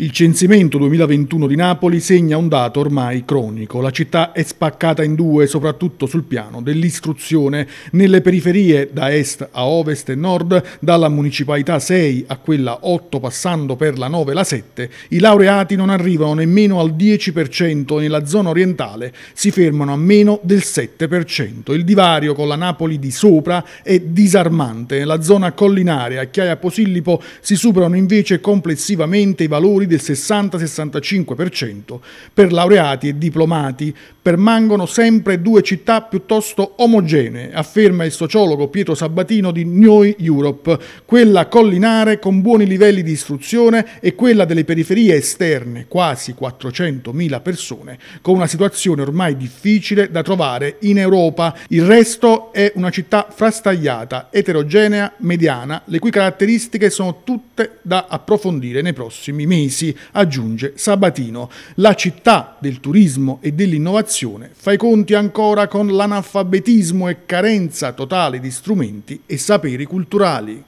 Il censimento 2021 di Napoli segna un dato ormai cronico. La città è spaccata in due, soprattutto sul piano dell'istruzione. Nelle periferie, da est a ovest e nord, dalla municipalità 6 a quella 8, passando per la 9 e la 7, i laureati non arrivano nemmeno al 10%. Nella zona orientale si fermano a meno del 7%. Il divario con la Napoli di sopra è disarmante. Nella zona collinare, a Chiaia Posillipo, si superano invece complessivamente i valori del 60-65% per laureati e diplomati, permangono sempre due città piuttosto omogenee, afferma il sociologo Pietro Sabatino di New Europe, quella collinare con buoni livelli di istruzione e quella delle periferie esterne, quasi 400.000 persone, con una situazione ormai difficile da trovare in Europa. Il resto è una città frastagliata, eterogenea, mediana, le cui caratteristiche sono tutte da approfondire nei prossimi mesi mesi, aggiunge Sabatino. La città del turismo e dell'innovazione fa i conti ancora con l'analfabetismo e carenza totale di strumenti e saperi culturali.